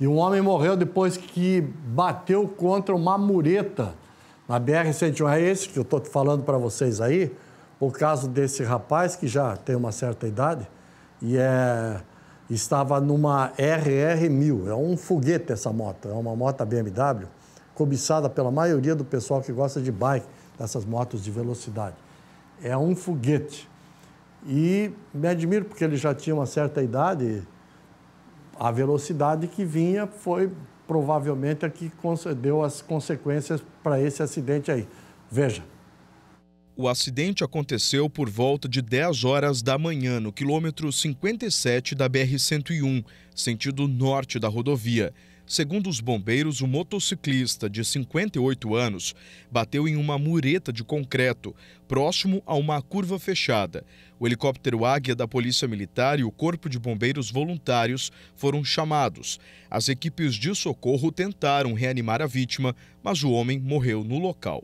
E um homem morreu depois que bateu contra uma mureta na BR-101. É esse que eu estou falando para vocês aí, o caso desse rapaz que já tem uma certa idade e é, estava numa RR-1000. É um foguete essa moto, é uma moto BMW, cobiçada pela maioria do pessoal que gosta de bike, dessas motos de velocidade. É um foguete. E me admiro porque ele já tinha uma certa idade, a velocidade que vinha foi provavelmente a que deu as consequências para esse acidente aí. Veja. O acidente aconteceu por volta de 10 horas da manhã, no quilômetro 57 da BR-101, sentido norte da rodovia. Segundo os bombeiros, o motociclista de 58 anos bateu em uma mureta de concreto, próximo a uma curva fechada. O helicóptero Águia da Polícia Militar e o Corpo de Bombeiros Voluntários foram chamados. As equipes de socorro tentaram reanimar a vítima, mas o homem morreu no local.